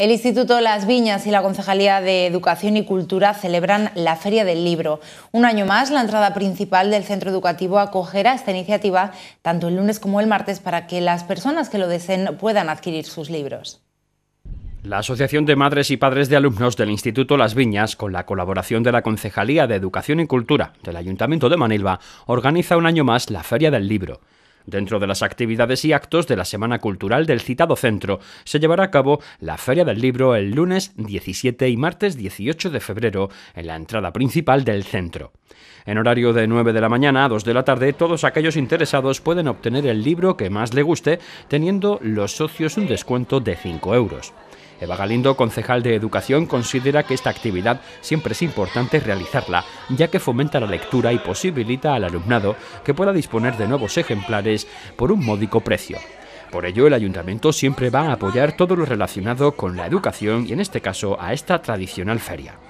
El Instituto Las Viñas y la Concejalía de Educación y Cultura celebran la Feria del Libro. Un año más, la entrada principal del centro educativo acogerá esta iniciativa tanto el lunes como el martes para que las personas que lo deseen puedan adquirir sus libros. La Asociación de Madres y Padres de Alumnos del Instituto Las Viñas, con la colaboración de la Concejalía de Educación y Cultura del Ayuntamiento de Manilva, organiza un año más la Feria del Libro. Dentro de las actividades y actos de la Semana Cultural del citado centro, se llevará a cabo la Feria del Libro el lunes 17 y martes 18 de febrero en la entrada principal del centro. En horario de 9 de la mañana a 2 de la tarde, todos aquellos interesados pueden obtener el libro que más le guste, teniendo los socios un descuento de 5 euros. Eva Galindo, concejal de Educación, considera que esta actividad siempre es importante realizarla, ya que fomenta la lectura y posibilita al alumnado que pueda disponer de nuevos ejemplares por un módico precio. Por ello, el ayuntamiento siempre va a apoyar todo lo relacionado con la educación y en este caso a esta tradicional feria.